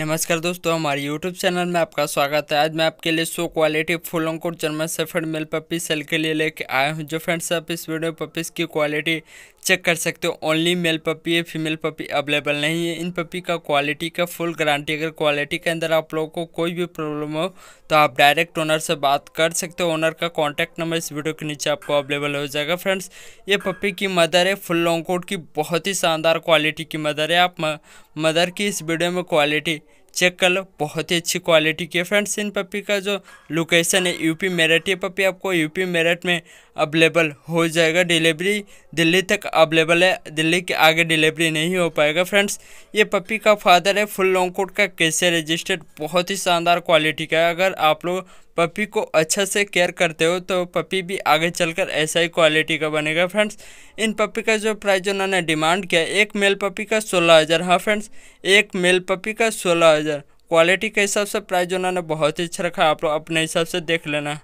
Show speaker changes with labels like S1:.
S1: नमस्कार दोस्तों हमारे YouTube चैनल में आपका स्वागत है आज मैं आपके लिए सो क्वालिटी फुल अंकुर German Shepherd male puppy sale के लिए लेके आया हूँ जो फ्रेंड्स आप इस वीडियो में पपीज़ की क्वालिटी चेक कर सकते हो ओनली मेल पपी है फीमेल पपी अवेलेबल नहीं है इन पपी का क्वालिटी का फुल गारंटी अगर क्वालिटी के अंदर आप लोगों को कोई भी प्रॉब्लम हो तो आप डायरेक्ट ओनर से बात कर सकते हो ओनर का कॉन्टैक्ट नंबर इस वीडियो के नीचे आपको अवेलेबल हो जाएगा फ्रेंड्स ये पपी की मदर है फुल लॉन्ग कोट की बहुत ही शानदार क्वालिटी की मदर है आप मदर की इस वीडियो में क्वालिटी चेक कर लो बहुत ही अच्छी क्वालिटी की है फ्रेंड्स इन पपी का जो लोकेशन है यूपी मेरठ ये पपी आपको यूपी मेरठ में अवेलेबल हो जाएगा डिलीवरी दिल्ली तक अवेलेबल है दिल्ली के आगे डिलीवरी नहीं हो पाएगा फ्रेंड्स ये पपी का फादर है फुल लॉन्ग कोट का कैसे रजिस्टर्ड बहुत ही शानदार क्वालिटी का है अगर आप लोग पपी को अच्छा से केयर करते हो तो पपी भी आगे चलकर ऐसा ही क्वालिटी का बनेगा फ्रेंड्स इन पपी का जो प्राइस उन्होंने डिमांड किया एक मेल पपी का सोलह हज़ार हाँ फ्रेंड्स एक मेल पपी का सोलह हज़ार क्वालिटी के हिसाब से प्राइस उन्होंने बहुत ही अच्छा रखा आप लोग अपने हिसाब से देख लेना